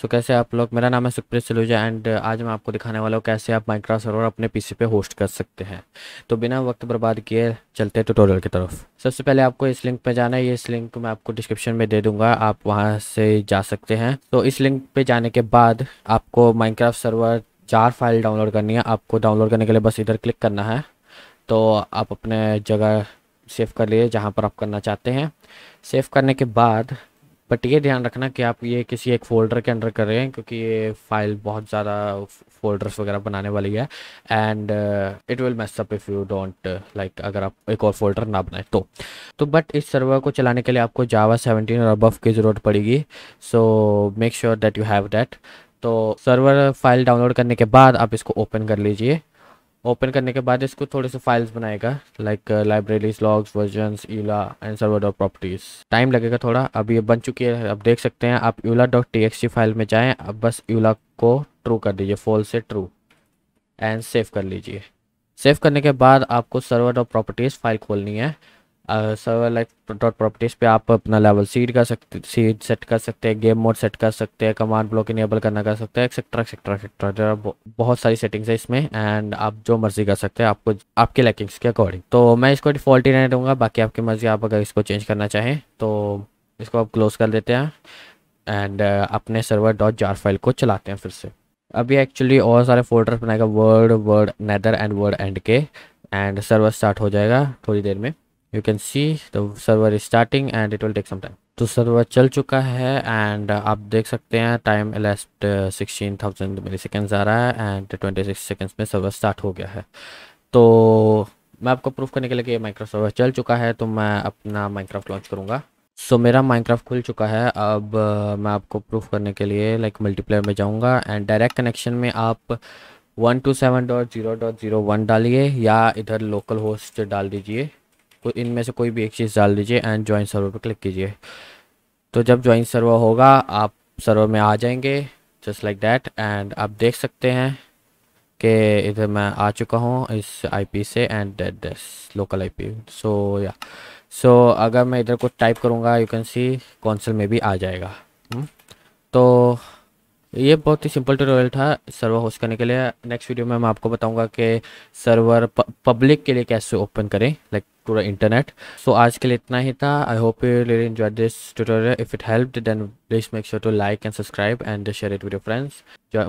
सो so, कैसे आप लोग मेरा नाम है सुखप्रीत सलूजा एंड uh, आज मैं आपको दिखाने वाला हूँ कैसे आप माइक्रा सर्वर अपने पीसी पे होस्ट कर सकते हैं तो बिना वक्त बर्बाद किए चलते ट्यूटोरियल की तरफ सबसे पहले आपको इस लिंक पे जाना है ये इस लिंक मैं आपको डिस्क्रिप्शन में दे दूंगा आप वहाँ से जा सकते हैं तो इस लिंक पे जाने के बाद आपको माइक्राफ्ट सर्वर चार फाइल डाउनलोड करनी है आपको डाउनलोड करने के लिए बस इधर क्लिक करना है तो आप अपने जगह सेव कर लिए जहाँ पर आप करना चाहते हैं सेव करने के बाद बट ये ध्यान रखना कि आप ये किसी एक फ़ोल्डर के अंडर कर रहे हैं क्योंकि ये फाइल बहुत ज़्यादा फोल्डर्स वगैरह बनाने वाली है and it will mess up if you don't like अगर आप एक और फोल्डर ना बनाए तो तो बट इस सर्वर को चलाने के लिए आपको जावा 17 और अबव की ज़रूरत पड़ेगी so make sure that you have that तो सर्वर फाइल डाउनलोड करने के बाद आप इसको ओपन कर लीजिए ओपन करने के बाद इसको थोड़े से फाइल्स बनाएगा like libraries logs version EULA and server dot properties time लगेगा थोड़ा अब ये बन चुकी है अब देख सकते हैं आप EULA dot T X file में जाएं अब बस यूला को ट्रू कर दीजिए फॉल से ट्रू एंड सेव कर लीजिए सेव करने के बाद आपको सर्वर डॉट प्रॉपर्टीज फाइल खोलनी है सर्वर लाइक डॉट प्रॉपर्टीज़ पे आप अपना लेवल सीड कर सकते सीड सेट कर सकते हैं गेम मोड सेट कर सकते हैं कमांड ब्लॉक इनेबल करना कर सकते हैं एक्सेट्रा एक्सेट्रा एक्सेट्रा बहुत सारी सेटिंग्स है इसमें एंड आप जो मर्जी कर सकते हैं आपको आपके लैकिंग्स के अकॉर्डिंग तो मैं इसको डिफॉल्ट ही रहने दूंगा बाकी आपकी मर्जी आप अगर इसको चेंज करना चाहें तो इसको आप क्लोज कर देते हैं एंड अपने सर्वर डॉट जार फाइल को चलाते हैं फिर से अभी एक्चुअली और सारे फोल्डर बनाएगा world world nether and world end के एंड सर्वर स्टार्ट हो जाएगा थोड़ी देर में you can see the server is starting and it will take some time तो सर्वर चल चुका है एंड आप देख सकते हैं time last sixteen thousand milliseconds आ रहा है एंड ट्वेंटी सिक्स सेकेंड्स में सर्वर स्टार्ट हो गया है तो मैं आपको प्रूफ करने के लिए कि माइक्रोसॉफ्ट सर्वर चल चुका है तो मैं अपना माइक्राफ्ट लॉन्च करूँगा सो so, मेरा माइनक्राफ्ट खुल चुका है अब uh, मैं आपको प्रूफ करने के लिए लाइक like, मल्टीप्लेयर में जाऊँगा एंड डायरेक्ट कनेक्शन में आप one two seven dot zero dot zero one डालिए या इधर लोकल होस्ट डाल दीजिए तो इनमें से कोई भी एक चीज़ डाल दीजिए एंड ज्वाइन सर्वर पर क्लिक कीजिए तो जब ज्वाइन सर्वर होगा आप सर्वर में आ जाएंगे जस्ट लाइक डैट एंड आप देख सकते हैं कि इधर मैं आ चुका हूँ इस आईपी से and that this local IP so या सो अगर मैं इधर कुछ टाइप करूँगा यू कैन सी कौंसिल में भी आ जाएगा हुँ? हम्म। तो ये बहुत ही सिंपल ट्यूटोरियल था सर्वर होस्ट करने के लिए नेक्स्ट वीडियो में मैं आपको बताऊंगा कि सर्वर पब्लिक के लिए कैसे ओपन करें लाइक पूरा इंटरनेट सो आज के लिए इतना ही था I hope you really enjoy this tutorial if it help then please make sure to like and subscribe and share it with your friends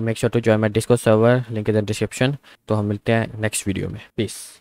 make sure to join my Discord server link in the description तो हम मिलते हैं next video में please